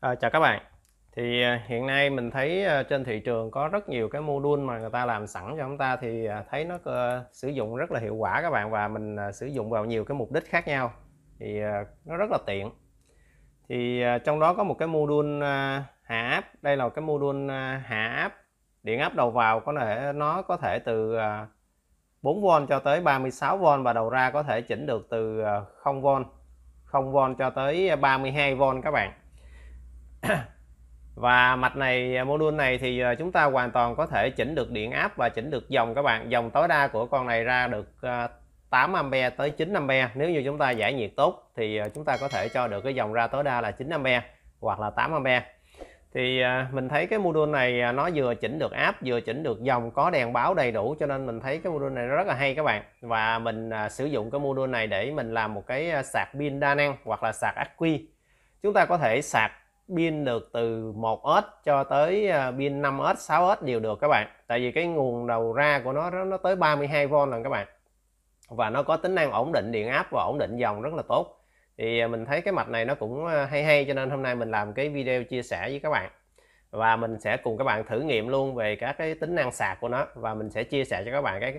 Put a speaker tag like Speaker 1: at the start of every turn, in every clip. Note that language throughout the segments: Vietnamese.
Speaker 1: À, chào các bạn thì ờ, hiện nay mình thấy ờ, trên thị trường có rất nhiều cái module mà người ta làm sẵn cho chúng ta thì thấy nó sử dụng rất là hiệu quả các bạn và mình sử dụng vào nhiều cái mục đích khác nhau thì nó rất là tiện thì trong đó có một cái module hạ áp đây là cái module hạ áp điện áp đầu vào có thể nó có thể từ 4V cho tới 36V và đầu ra có thể chỉnh được từ 0V 0V cho tới 32V các bạn và mạch này module này thì ờ, chúng ta hoàn toàn có thể chỉnh được điện áp và chỉnh được dòng các bạn dòng tối đa của con này ra được 8 ờ, ampe tới 9 ampe nếu như chúng ta giải nhiệt tốt thì ờ, chúng ta có thể cho được cái dòng ra tối đa là 9 ampe hoặc là 8 ampe thì mình thấy cái module này nó vừa chỉnh được áp vừa chỉnh được dòng có đèn báo đầy đủ cho nên mình thấy cái module này nó rất là hay các bạn và mình sử dụng cái module này để mình làm một cái sạc pin đa năng hoặc là sạc ắc quy chúng ta có thể sạc pin được từ 1S cho tới à, pin 5S, 6S đều được các bạn. Tại vì cái nguồn đầu ra của nó nó tới 32V lần các bạn. Và nó có tính năng ổn định điện áp và ổn định dòng rất là tốt. Thì à, mình thấy cái mạch này nó cũng à, hay hay cho nên hôm nay mình làm cái video chia sẻ với các bạn. Và mình sẽ cùng các bạn thử nghiệm luôn về các cái tính năng sạc của nó và mình sẽ chia sẻ cho các bạn cái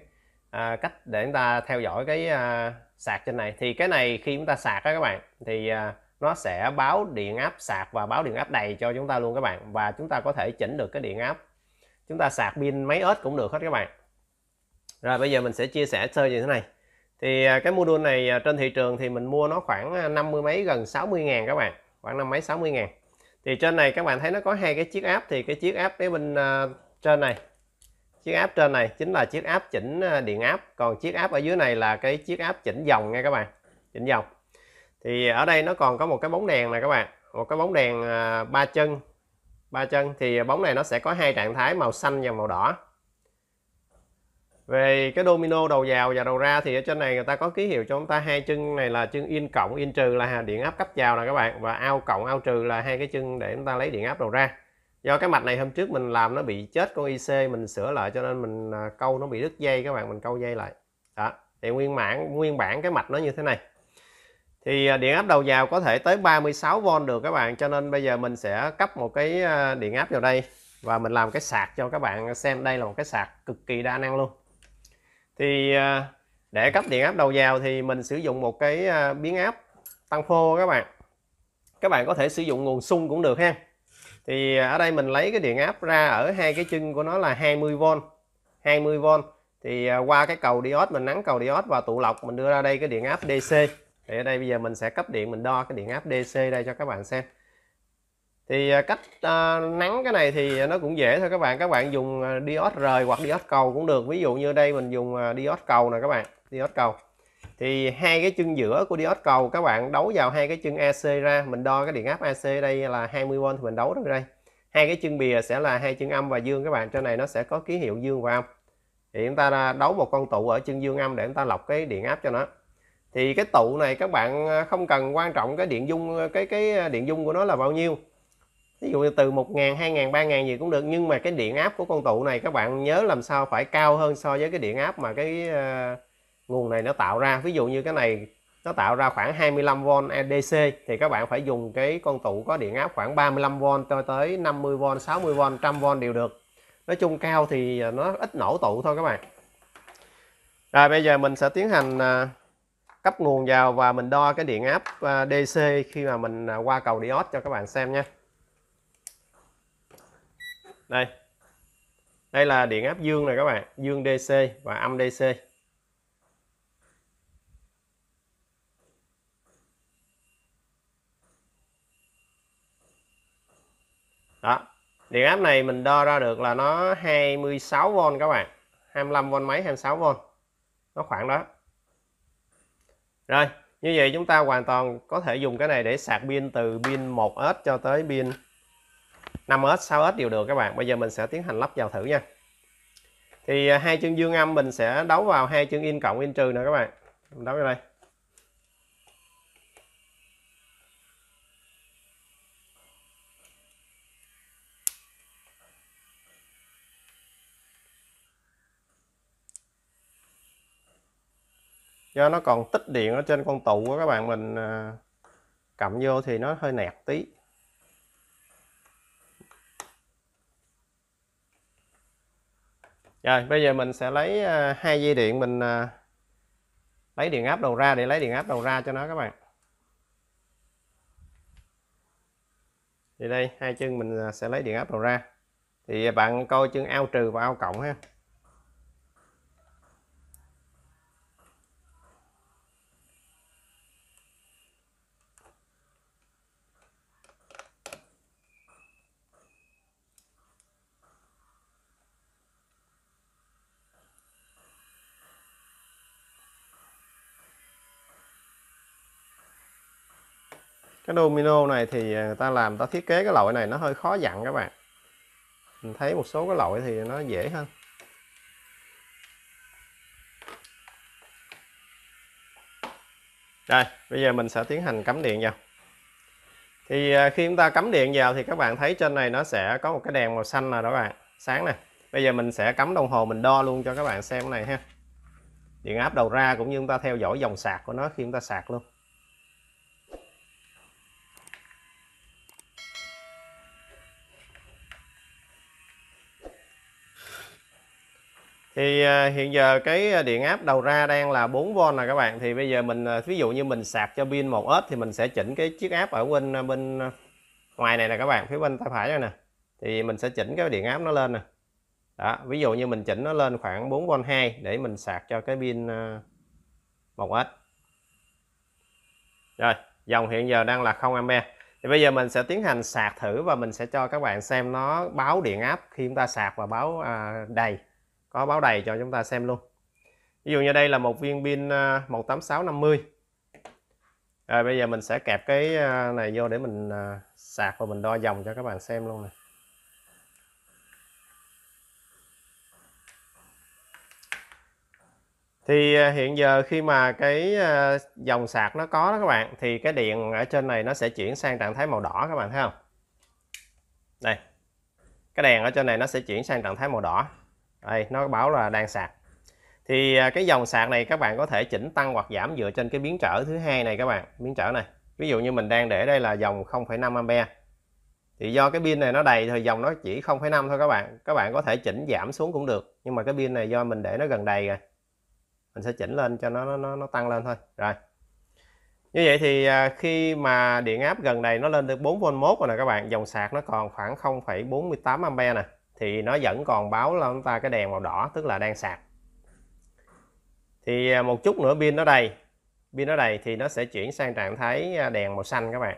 Speaker 1: à, cách để chúng ta theo dõi cái à, sạc trên này. Thì cái này khi chúng ta sạc á các bạn thì à, nó sẽ báo điện áp sạc và báo điện áp đầy cho chúng ta luôn các bạn và chúng ta có thể chỉnh được cái điện áp chúng ta sạc pin máy ớt cũng được hết các bạn rồi bây giờ mình sẽ chia sẻ sơ như thế này thì à, cái module này à, trên thị trường thì mình mua nó khoảng 50 à, mấy gần 60 ngàn các bạn khoảng năm mấy 60 ngàn thì trên này các bạn thấy nó có hai cái chiếc áp thì cái chiếc áp cái bên trên này chiếc áp trên này chính là chiếc áp chỉnh điện áp còn chiếc áp ở dưới này là cái chiếc áp chỉnh dòng nha các bạn chỉnh dòng thì ở đây nó còn có một cái bóng đèn này các bạn một cái bóng đèn à, ba chân ba chân thì bóng này nó sẽ có hai trạng thái màu xanh và màu đỏ về cái domino đầu vào và đầu ra thì ở trên này người ta có ký hiệu cho chúng ta hai chân này là chân in cộng in trừ là điện áp cấp vào nè các bạn và ao cộng ao trừ là hai cái chân để chúng ta lấy điện áp đầu ra do cái mạch này hôm trước mình làm nó bị chết con IC mình sửa lại cho nên mình à, câu nó bị đứt dây các bạn mình câu dây lại đó thì nguyên bản nguyên bản cái mạch nó như thế này thì à, điện áp đầu vào có thể tới 36V được các bạn cho nên bây giờ mình sẽ cấp một cái à, điện áp vào đây và mình làm cái sạc cho các bạn xem đây là một cái sạc cực kỳ đa năng luôn thì à, để cấp điện áp đầu vào thì mình sử dụng một cái biến áp tăng phô các bạn các bạn có thể sử dụng nguồn sung cũng được ha thì ở đây mình lấy cái điện áp ra ở hai cái chân của nó là 20V 20V thì qua cái cầu diode mình nắn cầu diode vào tụ lọc mình đưa ra đây cái điện áp DC thì ở đây bây giờ mình sẽ cấp điện mình đo cái điện áp DC đây cho các bạn xem thì à, cách à, nắng cái này thì nó cũng dễ thôi các bạn các bạn dùng à, diode rời hoặc diode cầu cũng được ví dụ như đây mình dùng à, diode cầu nè các bạn diode cầu thì hai cái chân giữa của diode cầu các bạn đấu vào hai cái chân AC ra mình đo cái điện áp AC đây là 20V thì mình đấu ra đây hai cái chân bìa sẽ là hai chân âm và dương các bạn trên này nó sẽ có ký hiệu dương và âm thì chúng ta đấu một con tụ ở chân dương âm để chúng ta lọc cái điện áp cho nó thì cái tụ này các bạn à, không cần quan trọng cái điện dung à, cái cái à, điện dung của nó là bao nhiêu ví dụ như từ 1.000 2.000 3.000 gì cũng được nhưng mà cái điện áp của con tụ này các bạn nhớ làm sao phải cao hơn so với cái điện áp mà cái uh, nguồn này nó tạo ra ví dụ như cái này nó tạo ra khoảng 25V DC thì các bạn phải dùng cái con tụ có điện áp khoảng 35V cho tới 50V 60V 100V đều được nói chung cao thì nó ít nổ tụ thôi các bạn rồi bây giờ mình sẽ tiến hành uh, cấp nguồn vào và mình đo cái điện áp à, DC khi mà mình à, qua cầu diode cho các bạn xem nha đây đây là điện áp dương này các bạn dương DC và âm DC đó điện áp này mình đo ra được là nó 26V các bạn 25V mấy 26V nó khoảng đó rồi như vậy chúng ta hoàn toàn có thể dùng cái này để sạc pin từ pin 1S cho tới pin 5S, 6S đều được các bạn. Bây giờ mình sẽ tiến hành lắp vào thử nha. Thì à, hai chân dương âm mình sẽ đấu vào hai chân in cộng in trừ nữa các bạn. Mình đấu vào đây. do nó còn tích điện ở trên con tụ của các bạn mình à, cầm vô thì nó hơi nẹt tí rồi bây giờ mình sẽ lấy à, hai dây điện mình à, lấy điện áp đầu ra để lấy điện áp đầu ra cho nó các bạn thì đây hai chân mình sẽ lấy điện áp đầu ra thì bạn coi chân ao trừ và ao cộng ha cái domino này thì à, người ta làm ta thiết kế cái loại này nó hơi khó dặn các bạn mình thấy một số cái loại thì nó dễ hơn Đây, bây giờ mình sẽ tiến hành cắm điện vào. Thì à, khi chúng ta cắm điện vào thì các bạn thấy trên này nó sẽ có một cái đèn màu xanh nè đó các bạn, sáng nè. Bây giờ mình sẽ cắm đồng hồ mình đo luôn cho các bạn xem này ha. Điện áp đầu ra cũng như chúng ta theo dõi dòng sạc của nó khi chúng ta sạc luôn. thì à, hiện giờ cái à, điện áp đầu ra đang là 4V nè các bạn thì bây giờ mình à, ví dụ như mình sạc cho pin 1S thì mình sẽ chỉnh cái chiếc áp ở bên bên ngoài này nè các bạn phía bên tay phải đây nè thì mình sẽ chỉnh cái điện áp nó lên nè đó ví dụ như mình chỉnh nó lên khoảng 4V2 để mình sạc cho cái pin 1S rồi dòng hiện giờ đang là 0A thì bây giờ mình sẽ tiến hành sạc thử và mình sẽ cho các bạn xem nó báo điện áp khi chúng ta sạc và báo đầy có báo đầy cho chúng ta xem luôn ví dụ như đây là một viên pin 18650 à, rồi bây giờ mình sẽ kẹp cái à, này vô để mình à, sạc và mình đo dòng cho các bạn xem luôn này thì hiện giờ khi mà cái dòng sạc nó có đó các bạn thì cái điện ở trên này nó sẽ chuyển sang trạng thái màu đỏ các bạn thấy không đây cái đèn ở trên này nó sẽ chuyển sang trạng thái màu đỏ đây nó bảo là đang sạc thì à, cái dòng sạc này các bạn có thể chỉnh tăng hoặc giảm dựa trên cái biến trở thứ hai này các bạn biến trở này ví dụ như mình đang để đây là dòng 0,5 ampe thì do cái pin này nó đầy thì dòng nó chỉ 0,5 thôi các bạn các bạn có thể chỉnh giảm xuống cũng được nhưng mà cái pin này do mình để nó gần đầy rồi mình sẽ chỉnh lên cho nó nó nó tăng lên thôi rồi như vậy thì à, khi mà điện áp gần đầy nó lên được 4V1 rồi nè các bạn dòng sạc nó còn khoảng 0,48 ampe nè thì nó vẫn còn báo là chúng ta cái đèn màu đỏ tức là đang sạc thì à, một chút nữa pin nó đầy pin nó đầy thì nó sẽ chuyển sang trạng thái à, đèn màu xanh các bạn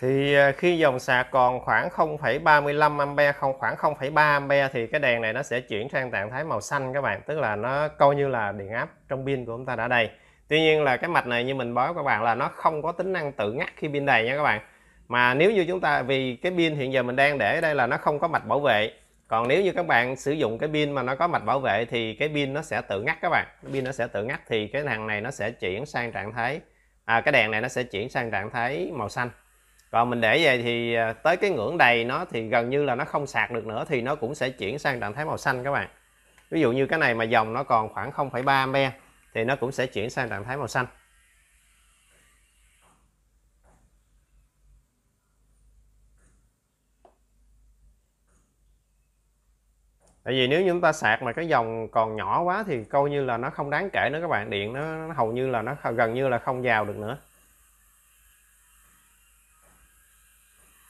Speaker 1: thì à, khi dòng sạc còn khoảng 0,35 ampe không khoảng 0,3 ampe thì cái đèn này nó sẽ chuyển sang trạng thái màu xanh các bạn tức là nó coi như là điện áp trong pin của chúng ta đã đầy Tuy nhiên là cái mạch này như mình báo các bạn là nó không có tính năng tự ngắt khi pin đầy nha các bạn mà nếu như chúng ta vì cái pin hiện giờ mình đang để ở đây là nó không có mạch bảo vệ còn nếu như các bạn sử dụng cái pin mà nó có mạch bảo vệ thì cái pin nó sẽ tự ngắt các bạn pin nó sẽ tự ngắt thì cái thằng này nó sẽ chuyển sang trạng thái à, cái đèn này nó sẽ chuyển sang trạng thái màu xanh còn mình để về thì à, tới cái ngưỡng đầy nó thì gần như là nó không sạc được nữa thì nó cũng sẽ chuyển sang trạng thái màu xanh các bạn ví dụ như cái này mà dòng nó còn khoảng 0,3 ampe thì nó cũng sẽ chuyển sang trạng thái màu xanh tại vì nếu như chúng ta sạc mà cái dòng còn nhỏ quá thì coi như là nó không đáng kể nữa các bạn điện nó, nó hầu như là nó gần như là không vào được nữa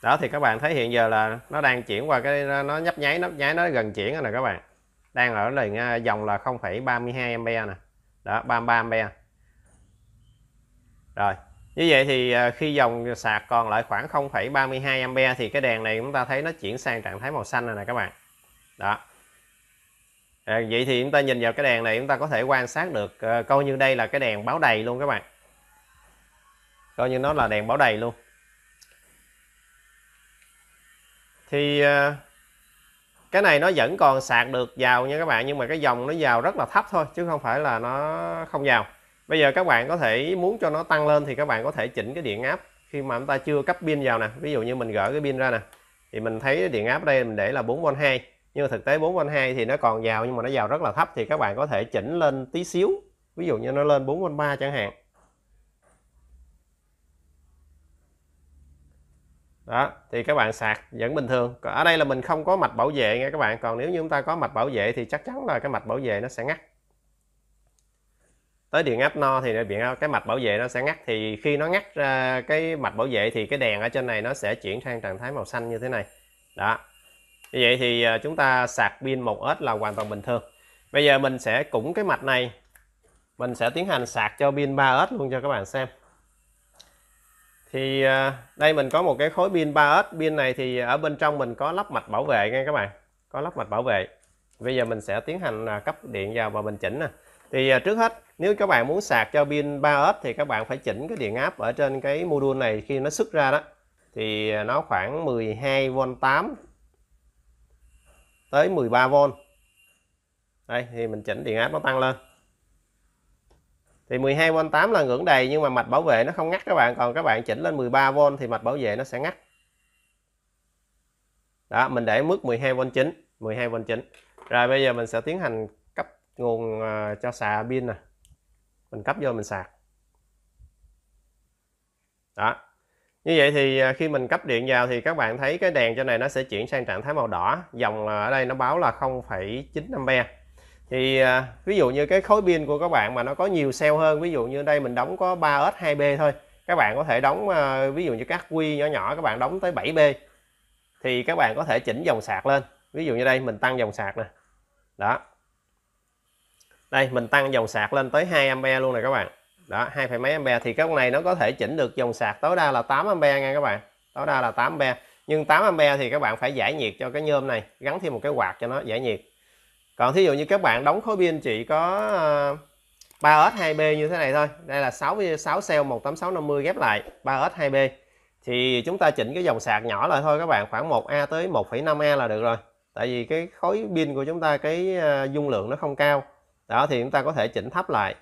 Speaker 1: đó thì các bạn thấy hiện giờ là nó đang chuyển qua cái nó nhấp nháy nhấp nháy nó gần chuyển rồi nè các bạn đang ở lần à, dòng là 0,32 ampe nè đó 33 ampe. rồi như vậy thì à, khi dòng sạc còn lại khoảng 0,32 ampe thì cái đèn này chúng ta thấy nó chuyển sang trạng thái màu xanh này nè các bạn đó à, vậy thì chúng ta nhìn vào cái đèn này chúng ta có thể quan sát được à, coi như đây là cái đèn báo đầy luôn các bạn coi như nó là đèn báo đầy luôn thì ờ, cái này nó vẫn còn sạc được vào nha các bạn nhưng mà cái dòng nó vào rất là thấp thôi chứ không phải là nó không vào bây giờ các bạn có thể muốn cho nó tăng lên thì các bạn có thể chỉnh cái điện áp khi mà chúng ta chưa cấp pin vào nè ví dụ như mình gỡ cái pin ra nè thì mình thấy điện áp đây mình để là 4V2 nhưng mà thực tế 4V2 thì nó còn vào nhưng mà nó vào rất là thấp thì các bạn có thể chỉnh lên tí xíu ví dụ như nó lên 4V3 chẳng hạn đó thì các bạn sạc vẫn bình thường còn ở đây là mình không có mạch bảo vệ nha các bạn còn nếu như chúng ta có mạch bảo vệ thì chắc chắn là cái mạch bảo vệ nó sẽ ngắt tới điện áp no thì điện cái mạch bảo vệ nó sẽ ngắt thì khi nó ngắt ra cái mạch bảo vệ thì cái đèn ở trên này nó sẽ chuyển sang trạng thái màu xanh như thế này đó như vậy thì à, chúng ta sạc pin 1S là hoàn toàn bình thường bây giờ mình sẽ củng cái mạch này mình sẽ tiến hành sạc cho pin 3S luôn cho các bạn xem thì à, đây mình có một cái khối pin 3S pin này thì ở bên trong mình có lắp mạch bảo vệ nha các bạn có lắp mạch bảo vệ bây giờ mình sẽ tiến hành à, cấp điện vào và mình chỉnh nè thì à, trước hết nếu các bạn muốn sạc cho pin 3S thì các bạn phải chỉnh cái điện áp ở trên cái module này khi nó xuất ra đó thì nó khoảng 12V8 tới 13V đây thì mình chỉnh điện áp nó tăng lên thì 12V8 là ngưỡng đầy nhưng mà mạch bảo vệ nó không ngắt các bạn còn các bạn chỉnh lên 13V thì mạch bảo vệ nó sẽ ngắt đó mình để mức 12V chính 12V chính rồi bây giờ mình sẽ tiến hành cấp nguồn à, cho xà pin nè mình cấp vô mình sạc đó như vậy thì à, khi mình cấp điện vào thì các bạn thấy cái đèn trên này nó sẽ chuyển sang trạng thái màu đỏ dòng à, ở đây nó báo là 0,95A thì à, ví dụ như cái khối pin của các bạn mà nó có nhiều cell hơn ví dụ như đây mình đóng có 3S 2B thôi các bạn có thể đóng à, ví dụ như các quy nhỏ nhỏ các bạn đóng tới 7B thì các bạn có thể chỉnh dòng sạc lên ví dụ như đây mình tăng dòng sạc nè đó đây mình tăng dòng sạc lên tới 2 ampe luôn này các bạn đó hai phẩy mấy ampe thì cái con này nó có thể chỉnh được dòng sạc tối đa là 8 ampe nha các bạn tối đa là 8 ampe nhưng 8 ampe thì các bạn phải giải nhiệt cho cái nhôm này gắn thêm một cái quạt cho nó giải nhiệt còn thí dụ như các bạn đóng khối pin chỉ có 3S2B ờ, như thế này thôi đây là 6 6 cell 18650 ghép lại 3S2B thì chúng ta chỉnh cái dòng sạc nhỏ lại thôi các bạn khoảng 1A tới 1,5A là được rồi tại vì cái khối pin của chúng ta cái ờ, dung lượng nó không cao đó thì chúng ta có thể chỉnh thấp lại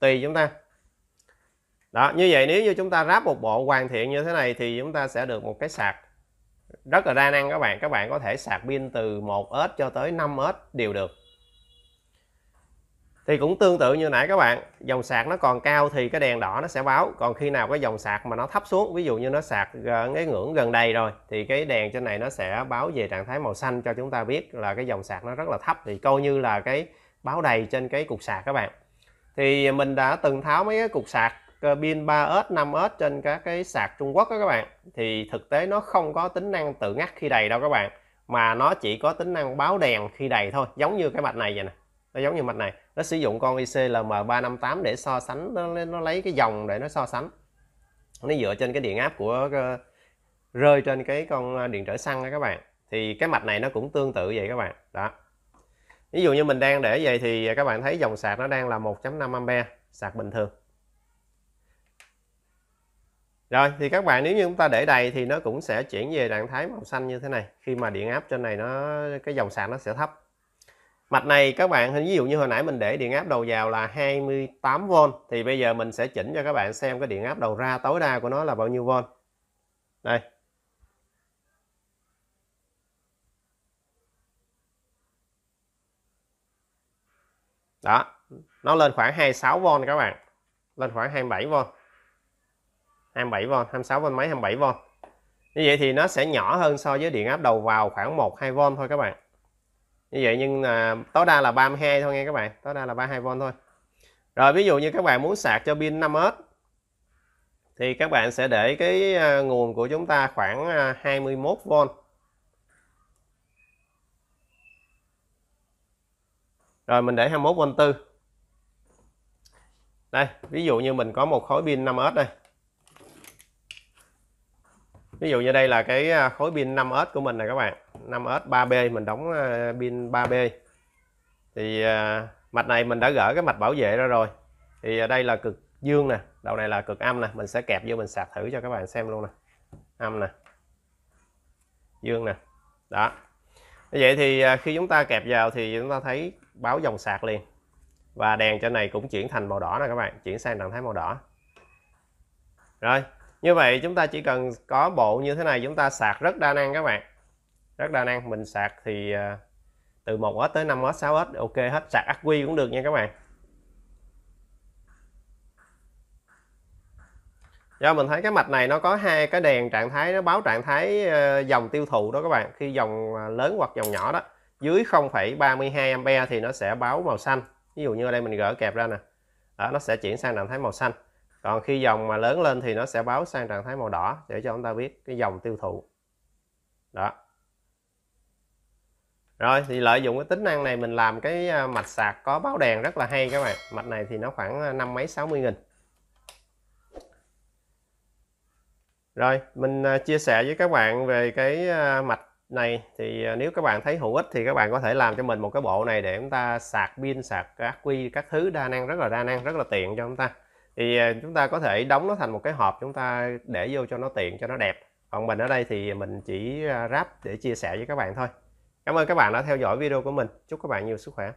Speaker 1: tùy chúng ta đó như vậy nếu như chúng ta ráp một bộ hoàn thiện như thế này thì chúng ta sẽ được một cái sạc rất là đa năng các bạn các bạn có thể sạc pin từ 1S cho tới 5S đều được thì cũng tương tự như nãy các bạn dòng sạc nó còn cao thì cái đèn đỏ nó sẽ báo còn khi nào cái dòng sạc mà nó thấp xuống ví dụ như nó sạc cái ngưỡng gần đây rồi thì cái đèn trên này nó sẽ báo về trạng thái màu xanh cho chúng ta biết là cái dòng sạc nó rất là thấp thì coi như là cái báo đầy trên cái cục sạc các bạn thì mình đã từng tháo mấy cái cục sạc Ờ, pin 3S, 5S trên các cái sạc Trung Quốc đó các bạn thì thực tế nó không có tính năng tự ngắt khi đầy đâu các bạn mà nó chỉ có tính năng báo đèn khi đầy thôi giống như cái mạch này vậy nè nó giống như mạch này nó sử dụng con ICLM358 để so sánh nó, nó lấy cái dòng để nó so sánh nó dựa trên cái điện áp của ờ, rơi trên cái con ờ, điện trở xăng đó các bạn thì cái mạch này nó cũng tương tự vậy các bạn đó ví dụ như mình đang để vậy thì các bạn thấy dòng sạc nó đang là 1 5 ampe sạc bình thường rồi thì các bạn nếu như chúng ta để đầy thì nó cũng sẽ chuyển về trạng thái màu xanh như thế này khi mà điện áp trên này nó cái dòng sạc nó sẽ thấp. Mạch này các bạn ví dụ như hồi nãy mình để điện áp đầu vào là 28V thì bây giờ mình sẽ chỉnh cho các bạn xem cái điện áp đầu ra tối đa của nó là bao nhiêu volt. Đây. Đó, nó lên khoảng 26V các bạn. Lên khoảng 27V. 27V 26V mấy 27V như vậy thì nó sẽ nhỏ hơn so với điện áp đầu vào khoảng 1 2V thôi các bạn như vậy nhưng à, tối đa là 32 thôi nghe các bạn tối đa là 32V thôi rồi ví dụ như các bạn muốn sạc cho pin 5S thì các bạn sẽ để cái à, nguồn của chúng ta khoảng 21V à, rồi mình để 21V tư đây ví dụ như mình có một khối pin 5S đây ví dụ như đây là cái à, khối pin 5S của mình này các bạn 5S 3B mình đóng à, pin 3B thì à, mạch này mình đã gỡ cái mạch bảo vệ ra rồi thì đây là cực dương nè đầu này là cực âm nè mình sẽ kẹp vô mình sạc thử cho các bạn xem luôn nè âm nè dương nè đó như vậy thì khi chúng ta kẹp vào thì chúng ta thấy báo dòng sạc liền và đèn trên này cũng chuyển thành màu đỏ nè các bạn chuyển sang trạng thái màu đỏ rồi như vậy chúng ta chỉ cần có bộ như thế này chúng ta sạc rất đa năng các bạn rất đa năng mình sạc thì à, từ 1S tới 5S 6S ok hết sạc ắc quy cũng được nha các bạn do mình thấy cái mạch này nó có hai cái đèn trạng thái nó báo trạng thái ờ, dòng tiêu thụ đó các bạn khi dòng à, lớn hoặc dòng nhỏ đó dưới 0,32 ampere thì nó sẽ báo màu xanh ví dụ như ở đây mình gỡ kẹp ra nè đó, nó sẽ chuyển sang trạng thái màu xanh còn khi dòng mà lớn lên thì nó sẽ báo sang trạng thái màu đỏ để cho chúng ta biết cái dòng tiêu thụ đó rồi thì lợi dụng cái tính năng này mình làm cái à, mạch sạc có báo đèn rất là hay các bạn mạch này thì nó khoảng à, năm mấy 60 nghìn rồi mình à, chia sẻ với các bạn về cái mạch này thì nếu các bạn thấy hữu ích thì các bạn có thể làm cho mình một cái bộ này để chúng ta sạc pin sạc ác quy các thứ đa năng rất là đa năng rất là tiện cho chúng ta thì à, chúng ta có thể đóng nó thành một cái hộp chúng ta để vô cho nó tiện cho nó đẹp còn mình ở đây thì mình chỉ à, ráp để chia sẻ với các bạn thôi cảm ơn các bạn đã theo dõi video của mình chúc các bạn nhiều sức khỏe